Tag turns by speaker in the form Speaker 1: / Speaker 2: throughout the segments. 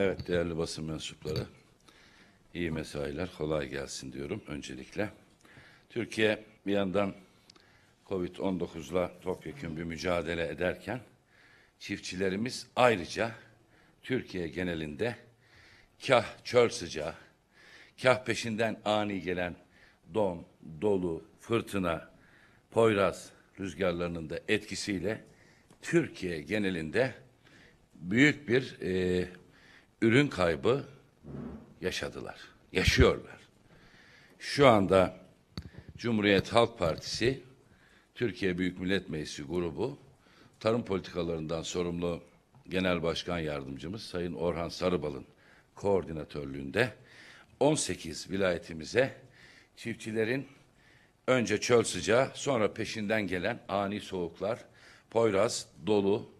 Speaker 1: Evet değerli basın mensupları, iyi mesailer, kolay gelsin diyorum öncelikle. Türkiye bir yandan Covid-19'la topyekun bir mücadele ederken çiftçilerimiz ayrıca Türkiye genelinde kah çöl sıcağı, kah peşinden ani gelen don, dolu, fırtına, poyraz rüzgarlarının da etkisiyle Türkiye genelinde büyük bir e, ürün kaybı yaşadılar. Yaşıyorlar. Şu anda Cumhuriyet Halk Partisi Türkiye Büyük Millet Meclisi grubu tarım politikalarından sorumlu Genel Başkan Yardımcımız Sayın Orhan Sarıbal'ın koordinatörlüğünde 18 vilayetimize çiftçilerin önce çöl sıcağı sonra peşinden gelen ani soğuklar, Poyraz, dolu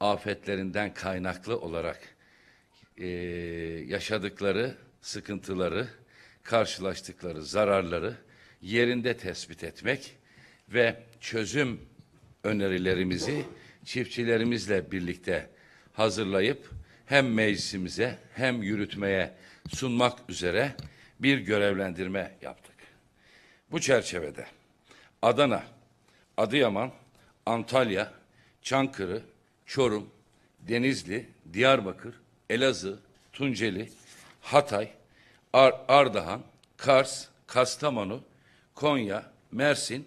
Speaker 1: afetlerinden kaynaklı olarak e, yaşadıkları sıkıntıları, karşılaştıkları zararları yerinde tespit etmek ve çözüm önerilerimizi çiftçilerimizle birlikte hazırlayıp hem meclisimize hem yürütmeye sunmak üzere bir görevlendirme yaptık. Bu çerçevede Adana, Adıyaman, Antalya, Çankırı, Çorum, Denizli, Diyarbakır, Elazığ, Tunceli, Hatay, Ar Ardahan, Kars, Kastamonu, Konya, Mersin,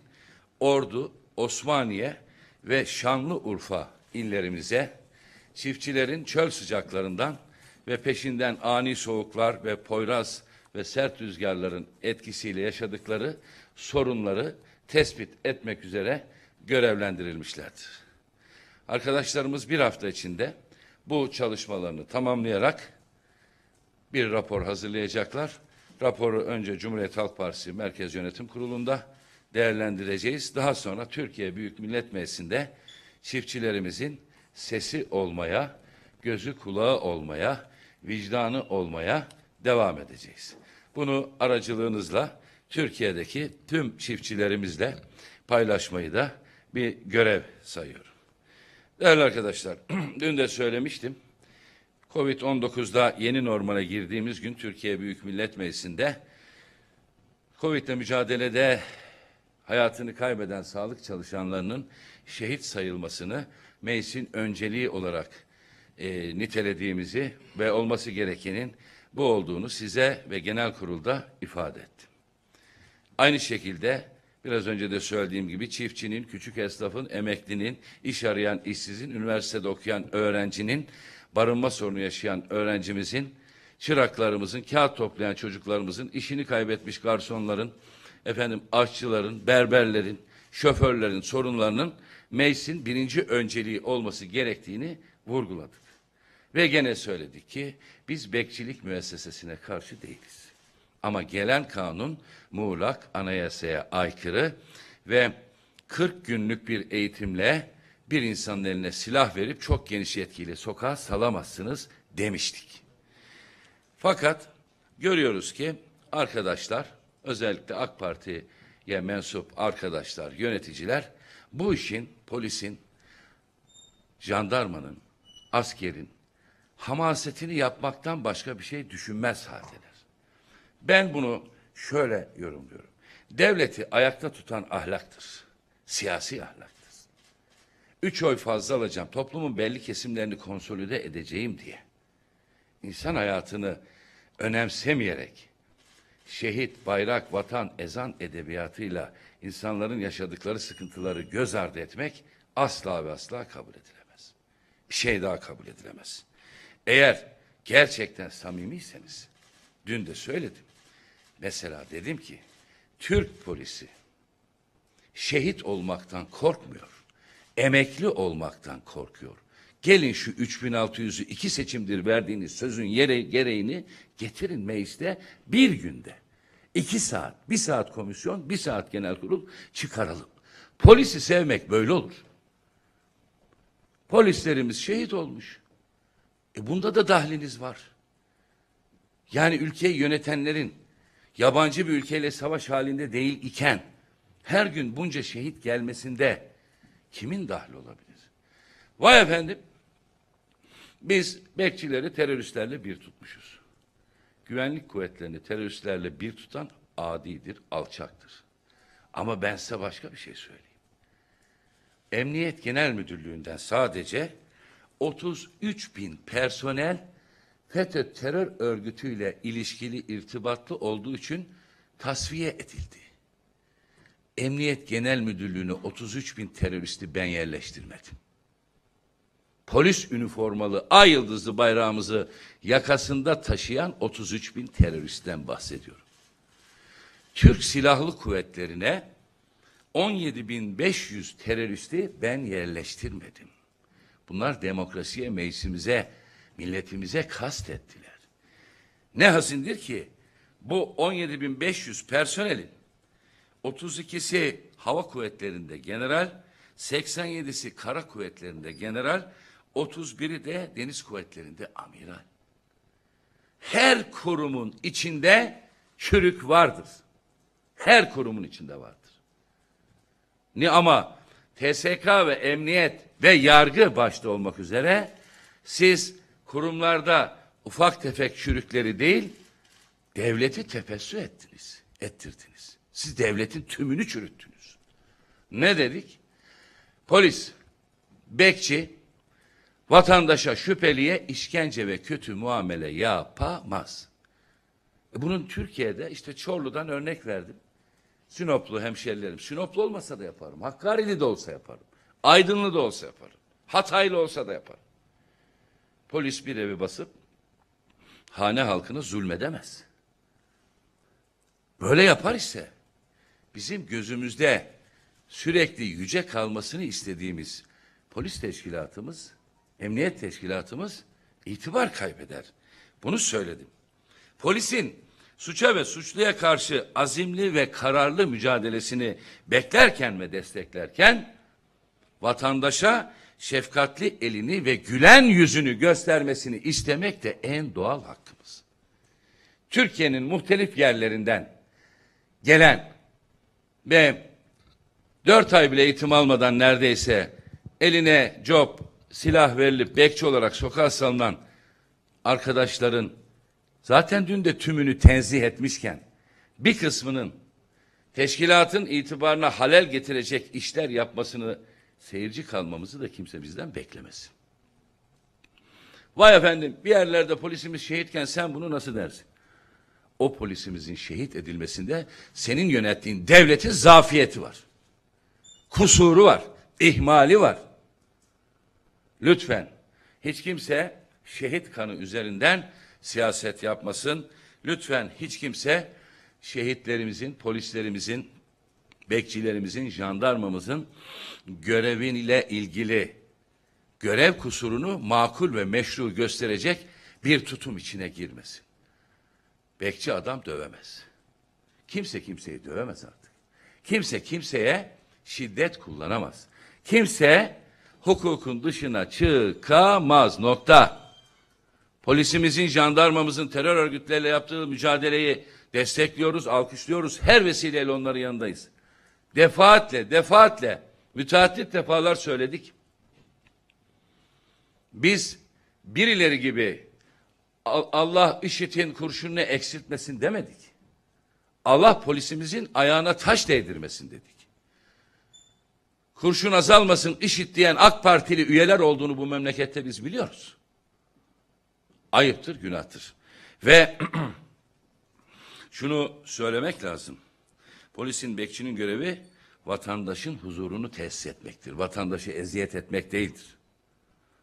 Speaker 1: Ordu, Osmaniye ve Şanlıurfa illerimize çiftçilerin çöl sıcaklarından ve peşinden ani soğuklar ve poyraz ve sert rüzgarların etkisiyle yaşadıkları sorunları tespit etmek üzere görevlendirilmişlerdir. Arkadaşlarımız bir hafta içinde bu çalışmalarını tamamlayarak bir rapor hazırlayacaklar. Raporu önce Cumhuriyet Halk Partisi Merkez Yönetim Kurulu'nda değerlendireceğiz. Daha sonra Türkiye Büyük Millet Meclisi'nde çiftçilerimizin sesi olmaya, gözü kulağı olmaya, vicdanı olmaya devam edeceğiz. Bunu aracılığınızla Türkiye'deki tüm çiftçilerimizle paylaşmayı da bir görev sayıyorum. Değerli arkadaşlar, dün de söylemiştim. Covid-19'da yeni normale girdiğimiz gün Türkiye Büyük Millet Meclisi'nde Covid'le mücadelede hayatını kaybeden sağlık çalışanlarının şehit sayılmasını meclisin önceliği olarak e, nitelediğimizi ve olması gerekenin bu olduğunu size ve genel kurulda ifade ettim. Aynı şekilde Biraz önce de söylediğim gibi çiftçinin, küçük esnafın, emeklinin, iş arayan işsizin, üniversitede okuyan öğrencinin, barınma sorunu yaşayan öğrencimizin, çıraklarımızın, kağıt toplayan çocuklarımızın, işini kaybetmiş garsonların, efendim aşçıların, berberlerin, şoförlerin sorunlarının meclisin birinci önceliği olması gerektiğini vurguladık. Ve gene söyledik ki biz bekçilik müessesesine karşı değiliz. Ama gelen kanun muğlak anayasaya aykırı ve 40 günlük bir eğitimle bir insanın eline silah verip çok geniş yetkiyle sokağa salamazsınız demiştik. Fakat görüyoruz ki arkadaşlar özellikle AK Parti'ye mensup arkadaşlar, yöneticiler bu işin polisin, jandarmanın, askerin hamasetini yapmaktan başka bir şey düşünmez haldeler. Ben bunu şöyle yorumluyorum. Devleti ayakta tutan ahlaktır. Siyasi ahlaktır. Üç oy fazla alacağım. Toplumun belli kesimlerini konsolide edeceğim diye. İnsan hayatını önemsemeyerek şehit, bayrak, vatan, ezan edebiyatıyla insanların yaşadıkları sıkıntıları göz ardı etmek asla ve asla kabul edilemez. Bir şey daha kabul edilemez. Eğer gerçekten samimiyseniz, dün de söyledim, Mesela dedim ki Türk polisi şehit olmaktan korkmuyor. Emekli olmaktan korkuyor. Gelin şu 3600'ü iki seçimdir verdiğiniz sözün yere, gereğini getirin mecliste bir günde. iki saat, bir saat komisyon, bir saat genel kurul çıkaralım. Polisi sevmek böyle olur. Polislerimiz şehit olmuş. E bunda da dahliniz var. Yani ülkeyi yönetenlerin yabancı bir ülkeyle savaş halinde değil iken her gün bunca şehit gelmesinde kimin dahil olabilir? Vay efendim biz bekçileri teröristlerle bir tutmuşuz. Güvenlik kuvvetlerini teröristlerle bir tutan adidir, alçaktır. Ama ben size başka bir şey söyleyeyim. Emniyet Genel Müdürlüğü'nden sadece 33 bin personel FETÖ terör örgütüyle ilişkili irtibatlı olduğu için tasfiye edildi. Emniyet Genel Müdürlüğü'ne 33 bin teröristi ben yerleştirmedim. Polis üniformalı ay yıldızlı bayrağımızı yakasında taşıyan 33 bin teröristten bahsediyorum. Türk Silahlı Kuvvetlerine 17.500 teröristi ben yerleştirmedim. Bunlar demokrasiye meclisimize milletimize kast ettiler. Ne hasindir ki bu 17.500 personelin 32'si hava kuvvetlerinde general, 87'si kara kuvvetlerinde general, 31'i de deniz kuvvetlerinde amiral. Her kurumun içinde çürük vardır. Her kurumun içinde vardır. Ni ama TSK ve emniyet ve yargı başta olmak üzere siz kurumlarda ufak tefek çürükleri değil, devleti tepessü ettiniz, ettirdiniz. Siz devletin tümünü çürüttünüz. Ne dedik? Polis, bekçi, vatandaşa şüpheliye işkence ve kötü muamele yapamaz. E bunun Türkiye'de işte Çorlu'dan örnek verdim. Sinoplu hemşerilerim. Sinoplu olmasa da yaparım. Hakkari'li de olsa yaparım. Aydınlı da olsa yaparım. Hataylı olsa da yaparım. Polis bir evi basıp hane halkını zulmedemez. Böyle yapar ise bizim gözümüzde sürekli yüce kalmasını istediğimiz polis teşkilatımız, emniyet teşkilatımız itibar kaybeder. Bunu söyledim. Polisin suça ve suçluya karşı azimli ve kararlı mücadelesini beklerken ve desteklerken vatandaşa şefkatli elini ve gülen yüzünü göstermesini istemek de en doğal hakkımız. Türkiye'nin muhtelif yerlerinden gelen ve dört ay bile eğitim almadan neredeyse eline cop, silah verilip bekçi olarak sokağa salınan arkadaşların zaten dün de tümünü tenzih etmişken bir kısmının teşkilatın itibarına halel getirecek işler yapmasını seyirci kalmamızı da kimse bizden beklemesin. Vay efendim bir yerlerde polisimiz şehitken sen bunu nasıl dersin? O polisimizin şehit edilmesinde senin yönettiğin devletin zafiyeti var. Kusuru var, ihmali var. Lütfen hiç kimse şehit kanı üzerinden siyaset yapmasın. Lütfen hiç kimse şehitlerimizin, polislerimizin bekçilerimizin, jandarmamızın göreviyle ilgili görev kusurunu makul ve meşru gösterecek bir tutum içine girmesin. Bekçi adam dövemez. Kimse kimseyi dövemez artık. Kimse kimseye şiddet kullanamaz. Kimse hukukun dışına çıkamaz nokta. Polisimizin, jandarmamızın terör örgütleriyle yaptığı mücadeleyi destekliyoruz, alkışlıyoruz. Her vesileyle onların yanındayız defaatle, defaatle, müteahhit defalar söyledik. Biz birileri gibi Allah IŞİD'in kurşununu eksiltmesin demedik. Allah polisimizin ayağına taş değdirmesin dedik. Kurşun azalmasın işit diyen AK Partili üyeler olduğunu bu memlekette biz biliyoruz. Ayıptır, günahtır. Ve şunu söylemek lazım. Polisin, bekçinin görevi vatandaşın huzurunu tesis etmektir. Vatandaşı eziyet etmek değildir.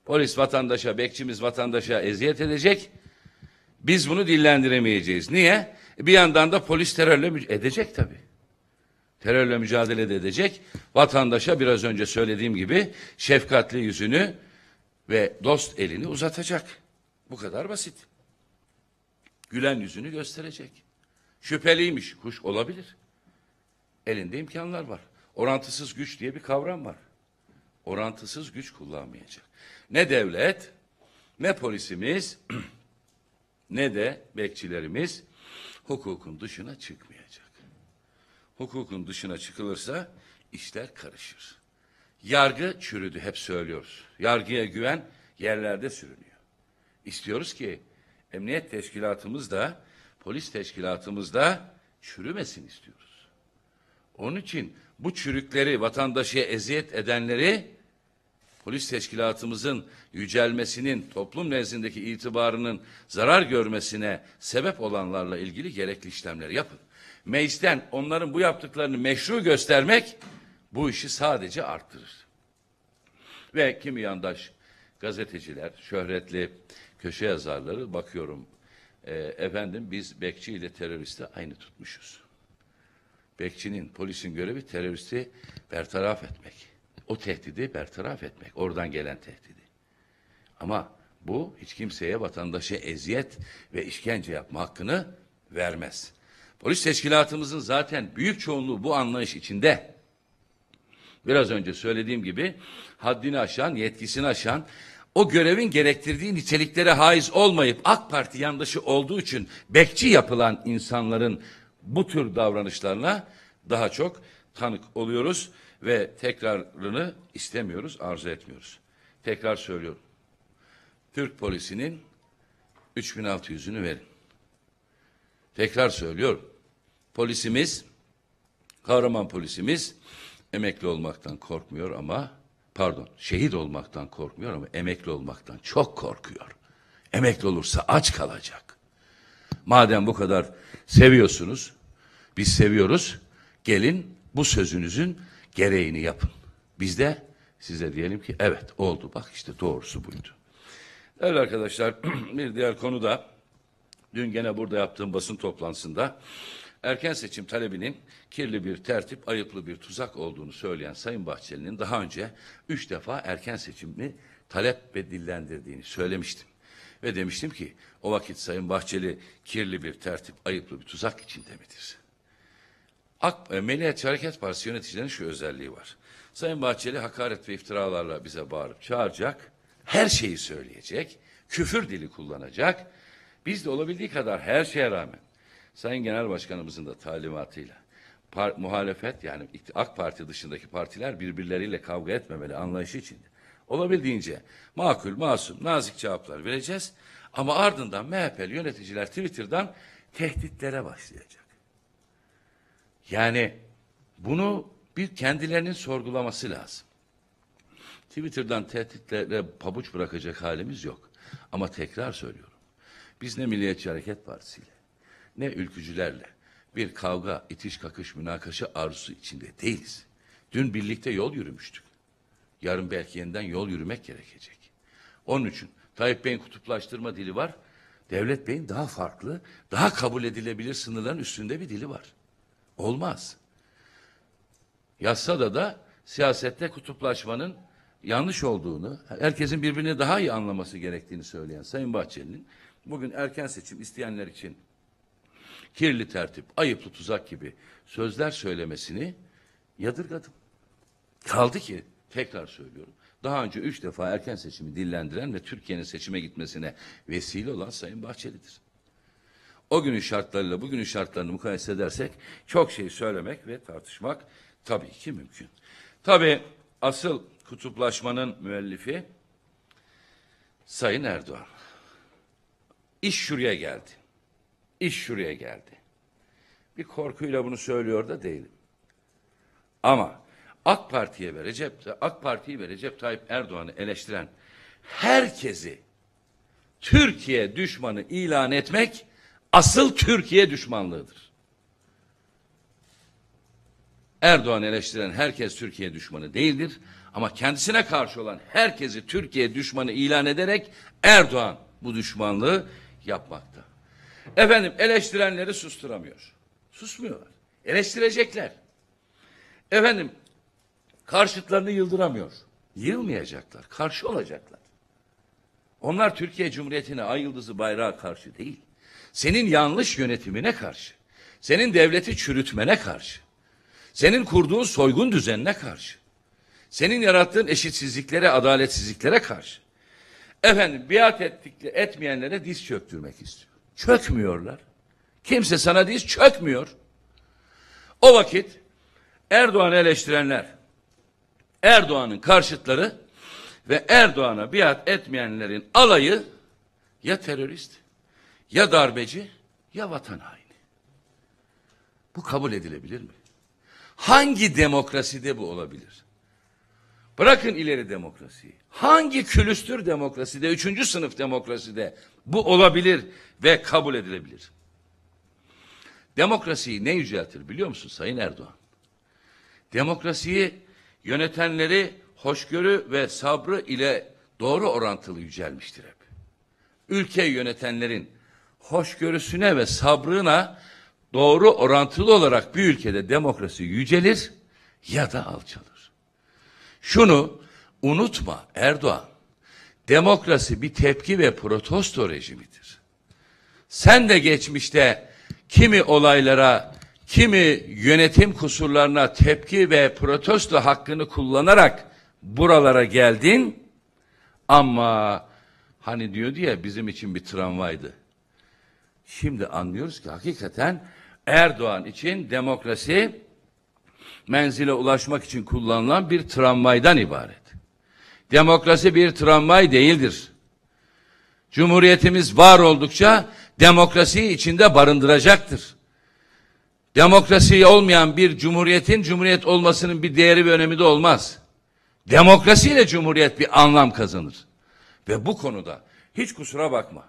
Speaker 1: Polis vatandaşa, bekçimiz vatandaşa eziyet edecek. Biz bunu dillendiremeyeceğiz. Niye? E, bir yandan da polis terörle edecek tabii. Terörle mücadele de edecek. Vatandaşa biraz önce söylediğim gibi şefkatli yüzünü ve dost elini uzatacak. Bu kadar basit. Gülen yüzünü gösterecek. Şüpheliymiş, kuş olabilir elinde imkanlar var. Orantısız güç diye bir kavram var. Orantısız güç kullanmayacak. Ne devlet, ne polisimiz, ne de bekçilerimiz hukukun dışına çıkmayacak. Hukukun dışına çıkılırsa işler karışır. Yargı çürüdü hep söylüyoruz. Yargıya güven yerlerde sürünüyor. İstiyoruz ki emniyet teşkilatımız da polis teşkilatımız da çürümesin istiyoruz. Onun için bu çürükleri, vatandaşı eziyet edenleri polis teşkilatımızın yücelmesinin, toplum nezdindeki itibarının zarar görmesine sebep olanlarla ilgili gerekli işlemleri yapın. Meclisten onların bu yaptıklarını meşru göstermek bu işi sadece arttırır. Ve kimi yandaş gazeteciler, şöhretli köşe yazarları bakıyorum ee, efendim biz bekçi ile teröristi aynı tutmuşuz bekçinin, polisin görevi teröristi bertaraf etmek. O tehdidi bertaraf etmek. Oradan gelen tehdidi. Ama bu hiç kimseye vatandaşa eziyet ve işkence yapma hakkını vermez. Polis teşkilatımızın zaten büyük çoğunluğu bu anlayış içinde. Biraz önce söylediğim gibi haddini aşan, yetkisini aşan, o görevin gerektirdiği niteliklere haiz olmayıp AK Parti yandaşı olduğu için bekçi yapılan insanların bu tür davranışlarına daha çok tanık oluyoruz ve tekrarını istemiyoruz, arzu etmiyoruz. Tekrar söylüyorum. Türk polisinin 3600'ünü verin. Tekrar söylüyorum. Polisimiz, kahraman polisimiz emekli olmaktan korkmuyor ama pardon şehit olmaktan korkmuyor ama emekli olmaktan çok korkuyor. Emekli olursa aç kalacak. Madem bu kadar seviyorsunuz, biz seviyoruz, gelin bu sözünüzün gereğini yapın. Biz de size diyelim ki evet oldu bak işte doğrusu buydu. Evet arkadaşlar bir diğer konu da dün gene burada yaptığım basın toplantısında erken seçim talebinin kirli bir tertip, ayıplı bir tuzak olduğunu söyleyen Sayın Bahçeli'nin daha önce üç defa erken seçimi talep ve dillendirdiğini söylemiştim. Ve demiştim ki o vakit Sayın Bahçeli kirli bir tertip, ayıplı bir tuzak içinde midir? AK, e, Milliyetçi Hareket Partisi yöneticilerinin şu özelliği var. Sayın Bahçeli hakaret ve iftiralarla bize bağırıp çağıracak, her şeyi söyleyecek, küfür dili kullanacak. Biz de olabildiği kadar her şeye rağmen Sayın Genel Başkanımızın da talimatıyla par, muhalefet yani AK Parti dışındaki partiler birbirleriyle kavga etmemeli anlayışı içinde. Olabildiğince makul, masum, nazik cevaplar vereceğiz. Ama ardından MHP'li yöneticiler Twitter'dan tehditlere başlayacak. Yani bunu bir kendilerinin sorgulaması lazım. Twitter'dan tehditlere pabuç bırakacak halimiz yok. Ama tekrar söylüyorum. Biz ne Milliyetçi Hareket Partisi'yle, ne ülkücülerle bir kavga, itiş, kakış, münakaşa arzusu içinde değiliz. Dün birlikte yol yürümüştük. Yarın belki yeniden yol yürümek gerekecek. Onun için Tayyip Bey'in kutuplaştırma dili var. Devlet Bey'in daha farklı, daha kabul edilebilir sınırların üstünde bir dili var. Olmaz. Yasada da siyasette kutuplaşmanın yanlış olduğunu, herkesin birbirini daha iyi anlaması gerektiğini söyleyen Sayın Bahçeli'nin bugün erken seçim isteyenler için kirli tertip, ayıplı tuzak gibi sözler söylemesini yadırgadım. Kaldı ki Tekrar söylüyorum. Daha önce üç defa erken seçimi dillendiren ve Türkiye'nin seçime gitmesine vesile olan Sayın Bahçeli'dir. O günün şartlarıyla bugünün şartlarını mukayese edersek çok şey söylemek ve tartışmak tabii ki mümkün. Tabii asıl kutuplaşmanın müellifi Sayın Erdoğan. İş şuraya geldi. İş şuraya geldi. Bir korkuyla bunu söylüyor da değilim. Ama AK Parti'ye ve Recep, AK Parti'yi ve Recep Tayyip Erdoğan'ı eleştiren herkesi Türkiye düşmanı ilan etmek asıl Türkiye düşmanlığıdır. Erdoğan eleştiren herkes Türkiye düşmanı değildir ama kendisine karşı olan herkesi Türkiye düşmanı ilan ederek Erdoğan bu düşmanlığı yapmakta. Efendim eleştirenleri susturamıyor. Susmuyorlar. Eleştirecekler. Efendim karşıtlarını yıldıramıyor. Yılmayacaklar, karşı olacaklar. Onlar Türkiye Cumhuriyeti'ne ay yıldızı bayrağı karşı değil. Senin yanlış yönetimine karşı, senin devleti çürütmene karşı, senin kurduğun soygun düzenine karşı, senin yarattığın eşitsizliklere, adaletsizliklere karşı. Efendim biat ettik, etmeyenlere diz çöktürmek istiyor. Çökmüyorlar. Kimse sana diz çökmüyor. O vakit Erdoğan'ı eleştirenler, Erdoğan'ın karşıtları ve Erdoğan'a biat etmeyenlerin alayı ya terörist, ya darbeci, ya vatan haini. Bu kabul edilebilir mi? Hangi demokraside bu olabilir? Bırakın ileri demokrasiyi. Hangi külüstür demokraside, üçüncü sınıf demokraside bu olabilir ve kabul edilebilir? Demokrasiyi ne yüceltir biliyor musun Sayın Erdoğan? Demokrasiyi yönetenleri hoşgörü ve sabrı ile doğru orantılı yücelmiştir hep. Ülke yönetenlerin hoşgörüsüne ve sabrına doğru orantılı olarak bir ülkede demokrasi yücelir ya da alçalır. Şunu unutma Erdoğan, demokrasi bir tepki ve protesto rejimidir. Sen de geçmişte kimi olaylara kimi yönetim kusurlarına tepki ve protesto hakkını kullanarak buralara geldin ama hani diyordu ya bizim için bir tramvaydı. Şimdi anlıyoruz ki hakikaten Erdoğan için demokrasi menzile ulaşmak için kullanılan bir tramvaydan ibaret. Demokrasi bir tramvay değildir. Cumhuriyetimiz var oldukça demokrasiyi içinde barındıracaktır. Demokrasi olmayan bir cumhuriyetin cumhuriyet olmasının bir değeri ve önemi de olmaz. Demokrasiyle cumhuriyet bir anlam kazanır. Ve bu konuda hiç kusura bakma.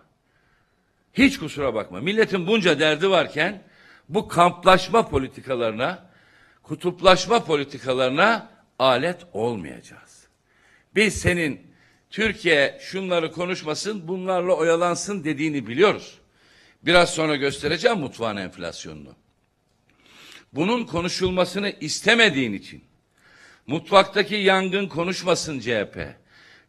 Speaker 1: Hiç kusura bakma. Milletin bunca derdi varken bu kamplaşma politikalarına, kutuplaşma politikalarına alet olmayacağız. Biz senin Türkiye şunları konuşmasın, bunlarla oyalansın dediğini biliyoruz. Biraz sonra göstereceğim mutfağın enflasyonunu bunun konuşulmasını istemediğin için mutfaktaki yangın konuşmasın CHP.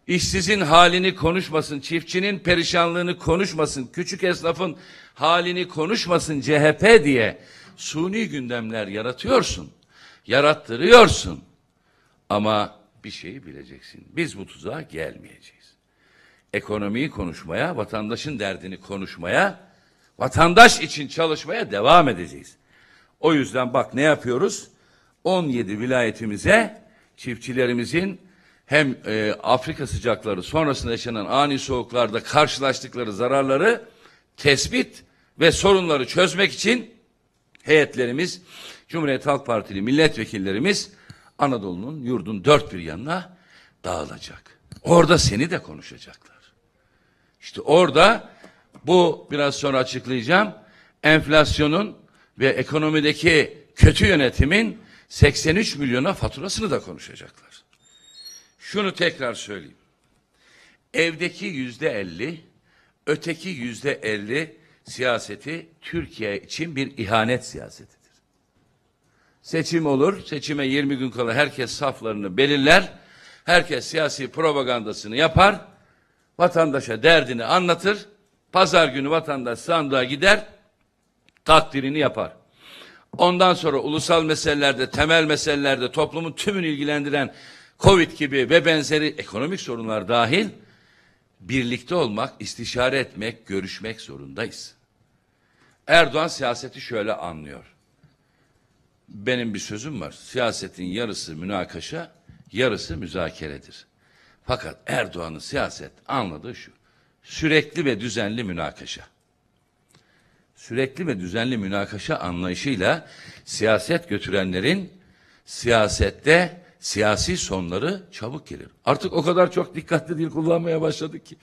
Speaker 1: İşsizin halini konuşmasın, çiftçinin perişanlığını konuşmasın, küçük esnafın halini konuşmasın CHP diye suni gündemler yaratıyorsun, yarattırıyorsun. Ama bir şeyi bileceksin. Biz bu tuzağa gelmeyeceğiz. Ekonomiyi konuşmaya, vatandaşın derdini konuşmaya, vatandaş için çalışmaya devam edeceğiz. O yüzden bak ne yapıyoruz? 17 vilayetimize çiftçilerimizin hem e, Afrika sıcakları sonrasında yaşanan ani soğuklarda karşılaştıkları zararları tespit ve sorunları çözmek için heyetlerimiz, Cumhuriyet Halk Partili milletvekillerimiz Anadolu'nun yurdun dört bir yanına dağılacak. Orada seni de konuşacaklar. İşte orada bu biraz sonra açıklayacağım. Enflasyonun ve ekonomideki kötü yönetimin 83 milyona faturasını da konuşacaklar. Şunu tekrar söyleyeyim. Evdeki yüzde elli, öteki yüzde elli siyaseti Türkiye için bir ihanet siyasetidir. Seçim olur, seçime 20 gün kala herkes saflarını belirler, herkes siyasi propagandasını yapar, vatandaşa derdini anlatır, pazar günü vatandaş sandığa gider, takdirini yapar. Ondan sonra ulusal meselelerde, temel meselelerde toplumun tümünü ilgilendiren Covid gibi ve benzeri ekonomik sorunlar dahil birlikte olmak, istişare etmek, görüşmek zorundayız. Erdoğan siyaseti şöyle anlıyor. Benim bir sözüm var. Siyasetin yarısı münakaşa, yarısı müzakeredir. Fakat Erdoğan'ın siyaset anladığı şu. Sürekli ve düzenli münakaşa sürekli ve düzenli münakaşa anlayışıyla siyaset götürenlerin siyasette siyasi sonları çabuk gelir. Artık o kadar çok dikkatli dil kullanmaya başladık ki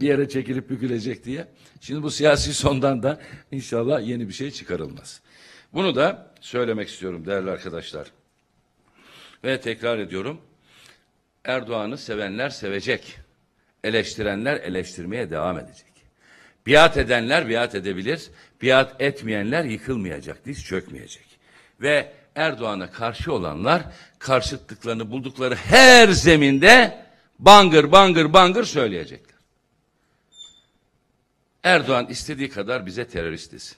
Speaker 1: bir yere çekilip bükülecek diye. Şimdi bu siyasi sondan da inşallah yeni bir şey çıkarılmaz. Bunu da söylemek istiyorum değerli arkadaşlar. Ve tekrar ediyorum. Erdoğan'ı sevenler sevecek. Eleştirenler eleştirmeye devam edecek. Biat edenler biat edebilir, biat etmeyenler yıkılmayacak, diz çökmeyecek. Ve Erdoğan'a karşı olanlar karşıtlıklarını buldukları her zeminde bangır bangır bangır söyleyecekler. Erdoğan istediği kadar bize terörist desin.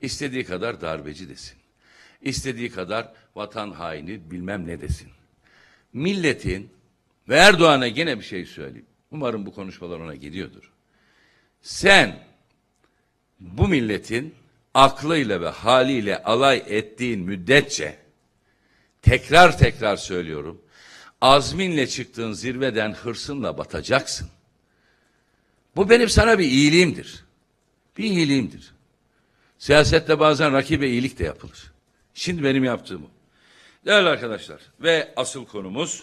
Speaker 1: İstediği kadar darbeci desin. İstediği kadar vatan haini bilmem ne desin. Milletin ve Erdoğan'a gene bir şey söyleyeyim. Umarım bu konuşmalar ona gidiyordur sen bu milletin aklıyla ve haliyle alay ettiğin müddetçe tekrar tekrar söylüyorum azminle çıktığın zirveden hırsınla batacaksın. Bu benim sana bir iyiliğimdir. Bir iyiliğimdir. Siyasette bazen rakibe iyilik de yapılır. Şimdi benim yaptığım bu. Değerli arkadaşlar ve asıl konumuz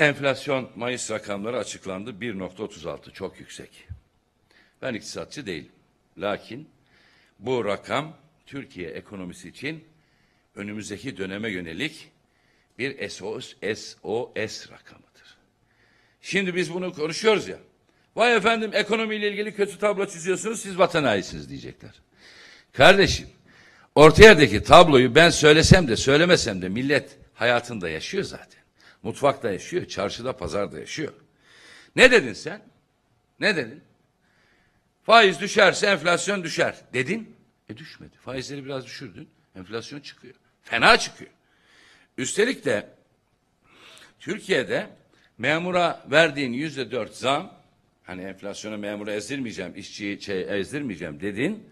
Speaker 1: Enflasyon Mayıs rakamları açıklandı. 1.36 çok yüksek. Ben iktisatçı değilim. Lakin bu rakam Türkiye ekonomisi için önümüzdeki döneme yönelik bir SOS, SOS rakamıdır. Şimdi biz bunu konuşuyoruz ya. Vay efendim ekonomiyle ilgili kötü tablo çiziyorsunuz siz vatan haisiniz diyecekler. Kardeşim ortayadaki tabloyu ben söylesem de söylemesem de millet hayatında yaşıyor zaten. Mutfakta yaşıyor, çarşıda, pazarda yaşıyor. Ne dedin sen? Ne dedin? Faiz düşerse enflasyon düşer dedin. E düşmedi. Faizleri biraz düşürdün. Enflasyon çıkıyor. Fena çıkıyor. Üstelik de Türkiye'de memura verdiğin yüzde dört zam hani enflasyona memura ezdirmeyeceğim, işçiyi şey, ezdirmeyeceğim dedin.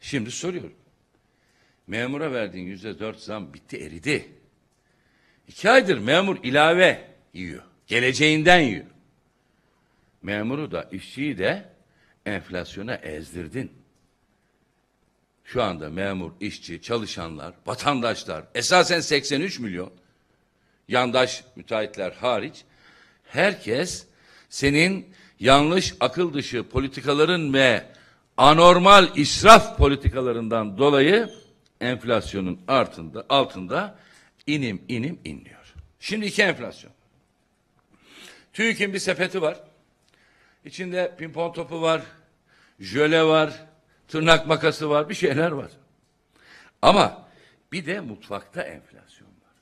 Speaker 1: Şimdi soruyorum. Memura verdiğin yüzde dört zam bitti eridi. İki aydır memur ilave yiyor. Geleceğinden yiyor. Memuru da işçiyi de enflasyona ezdirdin. Şu anda memur, işçi, çalışanlar, vatandaşlar esasen 83 milyon yandaş müteahhitler hariç herkes senin yanlış akıl dışı politikaların ve anormal israf politikalarından dolayı enflasyonun altında altında İnim inim inliyor. Şimdi iki enflasyon. TÜİK'in bir sepeti var. İçinde pimpon topu var, jöle var, tırnak makası var, bir şeyler var. Ama bir de mutfakta enflasyon var.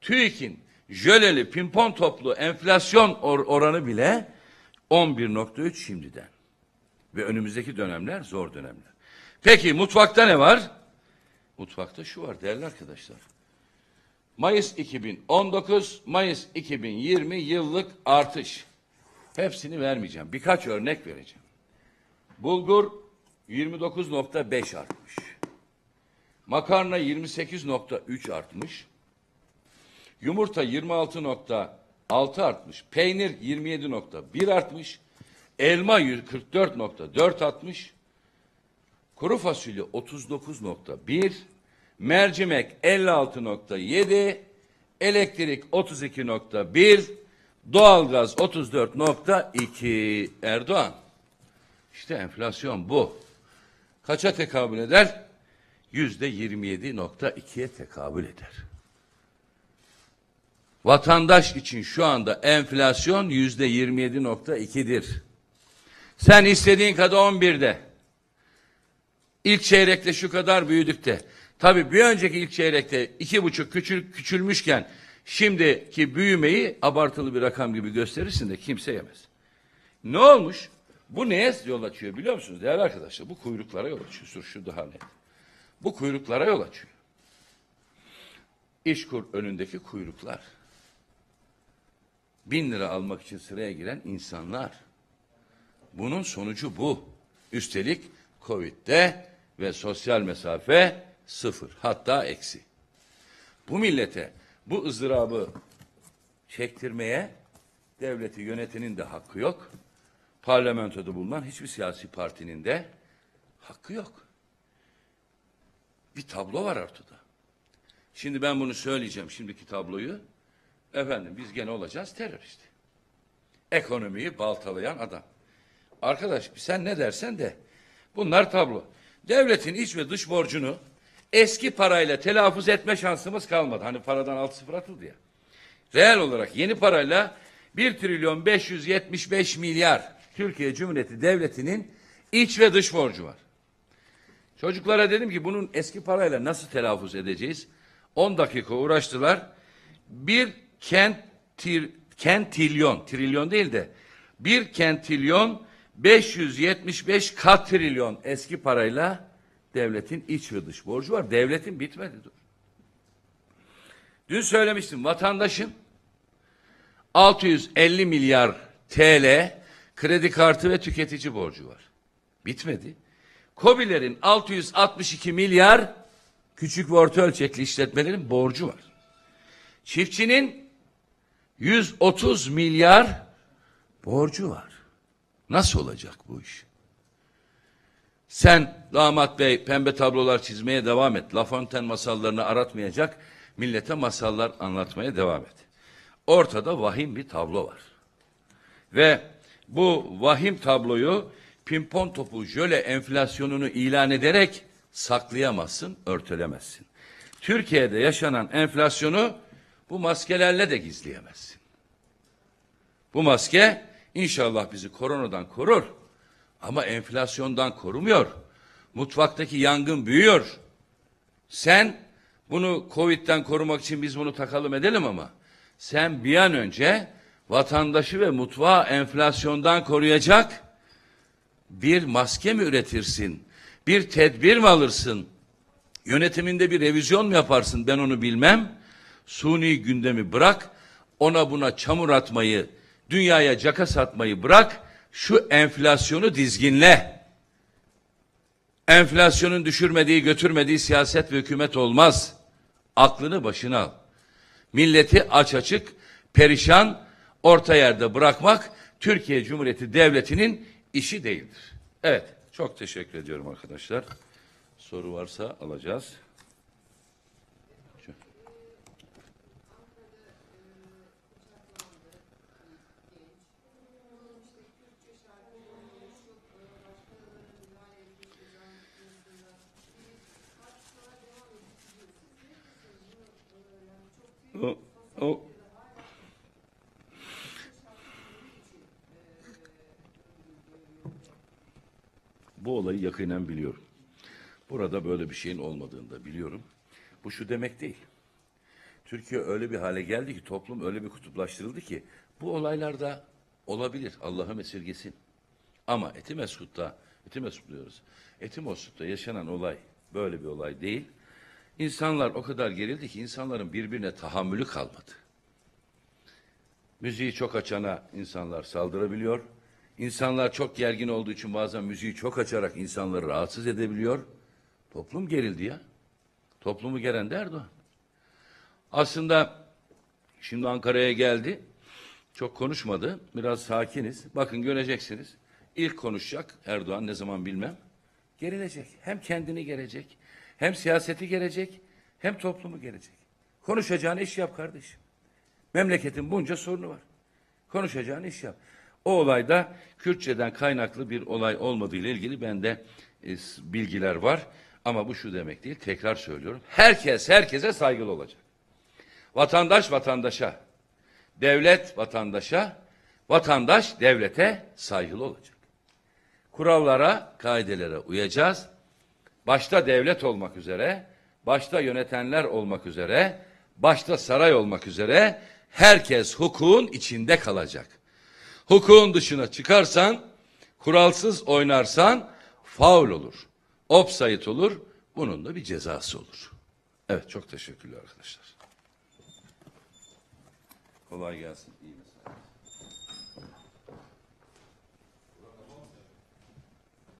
Speaker 1: TÜİK'in jöleli pimpon toplu enflasyon or oranı bile 11.3 şimdiden. Ve önümüzdeki dönemler zor dönemler. Peki mutfakta ne var? Mutfakta şu var değerli arkadaşlar. Mayıs 2019, Mayıs 2020 yıllık artış. Hepsini vermeyeceğim. Birkaç örnek vereceğim. Bulgur 29.5 artmış. Makarna 28.3 artmış. Yumurta 26.6 artmış. Peynir 27.1 artmış. Elma 44.4 artmış. Kuru fasulye 39.1 mercimek 56.7, elektrik 32.1, doğalgaz 34.2. Erdoğan, işte enflasyon bu. Kaça tekabül eder? Yüzde 27.2'ye tekabül eder. Vatandaş için şu anda enflasyon yüzde 27.2'dir. Sen istediğin kadar 11'de. İlk çeyrekte şu kadar büyüdük de. Tabii bir önceki ilk çeyrekte iki buçuk küçül, küçülmüşken şimdiki büyümeyi abartılı bir rakam gibi gösterirsin de kimse yemez. Ne olmuş? Bu neye yol açıyor biliyor musunuz değerli arkadaşlar? Bu kuyruklara yol açıyor. Sur şu daha ne? Bu kuyruklara yol açıyor. İşkur önündeki kuyruklar. Bin lira almak için sıraya giren insanlar. Bunun sonucu bu. Üstelik Covid'de ve sosyal mesafe sıfır hatta eksi. Bu millete bu ızdırabı çektirmeye devleti yönetinin de hakkı yok. Parlamentoda bulunan hiçbir siyasi partinin de hakkı yok. Bir tablo var ortada. Şimdi ben bunu söyleyeceğim şimdiki tabloyu. Efendim biz gene olacağız terörist. Ekonomiyi baltalayan adam. Arkadaş sen ne dersen de bunlar tablo. Devletin iç ve dış borcunu eski parayla telaffuz etme şansımız kalmadı. Hani paradan alt sıfır atıldı ya. Reel olarak yeni parayla 1 trilyon 575 milyar Türkiye Cumhuriyeti Devleti'nin iç ve dış borcu var. Çocuklara dedim ki bunun eski parayla nasıl telaffuz edeceğiz? 10 dakika uğraştılar. Bir kent tir, kentilyon, trilyon değil de bir kentilyon 575 katrilyon eski parayla Devletin iç ve dış borcu var. Devletin bitmedi dur. Dün söylemiştim vatandaşın 650 milyar TL kredi kartı ve tüketici borcu var. Bitmedi. Kobilerin 662 milyar küçük ve orta ölçekli işletmelerin borcu var. Çiftçinin 130 milyar borcu var. Nasıl olacak bu iş? Sen damat bey pembe tablolar çizmeye devam et. La Fontaine masallarını aratmayacak. Millete masallar anlatmaya devam et. Ortada vahim bir tablo var. Ve bu vahim tabloyu pimpon topu jöle enflasyonunu ilan ederek saklayamazsın, örtelemezsin. Türkiye'de yaşanan enflasyonu bu maskelerle de gizleyemezsin. Bu maske inşallah bizi koronadan korur ama enflasyondan korumuyor. Mutfaktaki yangın büyüyor. Sen bunu Covid'den korumak için biz bunu takalım edelim ama sen bir an önce vatandaşı ve mutfağı enflasyondan koruyacak bir maske mi üretirsin? Bir tedbir mi alırsın? Yönetiminde bir revizyon mu yaparsın? Ben onu bilmem. Suni gündemi bırak. Ona buna çamur atmayı, dünyaya caka satmayı bırak şu enflasyonu dizginle. Enflasyonun düşürmediği götürmediği siyaset ve hükümet olmaz. Aklını başına al. Milleti aç açık, perişan, orta yerde bırakmak Türkiye Cumhuriyeti Devleti'nin işi değildir. Evet, çok teşekkür ediyorum arkadaşlar. Soru varsa alacağız. O, o. Bu olayı yakinen biliyorum. Burada böyle bir şeyin olmadığını da biliyorum. Bu şu demek değil. Türkiye öyle bir hale geldi ki toplum öyle bir kutuplaştırıldı ki bu olaylarda olabilir. Allah'ım esirgesin. Ama Etimesgut'ta, Etimesgut diyoruz. Etimesgut'ta yaşanan olay böyle bir olay değil. İnsanlar o kadar gerildi ki insanların birbirine tahammülü kalmadı. Müziği çok açana insanlar saldırabiliyor. İnsanlar çok gergin olduğu için bazen müziği çok açarak insanları rahatsız edebiliyor. Toplum gerildi ya. Toplumu geren de Erdoğan. Aslında şimdi Ankara'ya geldi. Çok konuşmadı. Biraz sakiniz. Bakın göreceksiniz. İlk konuşacak Erdoğan ne zaman bilmem. Gerilecek. Hem kendini gelecek hem siyaseti gelecek hem toplumu gelecek. Konuşacağın iş yap kardeşim. Memleketin bunca sorunu var. Konuşacağın iş yap. O olayda Kürtçeden kaynaklı bir olay olmadığı ile ilgili bende e, bilgiler var. Ama bu şu demek değil. Tekrar söylüyorum. Herkes herkese saygılı olacak. Vatandaş vatandaşa, devlet vatandaşa, vatandaş devlete saygılı olacak. Kurallara, kaidelere uyacağız başta devlet olmak üzere, başta yönetenler olmak üzere, başta saray olmak üzere herkes hukukun içinde kalacak. Hukukun dışına çıkarsan, kuralsız oynarsan faul olur. Offside olur. Bunun da bir cezası olur. Evet çok teşekkürler arkadaşlar. Kolay gelsin. İyi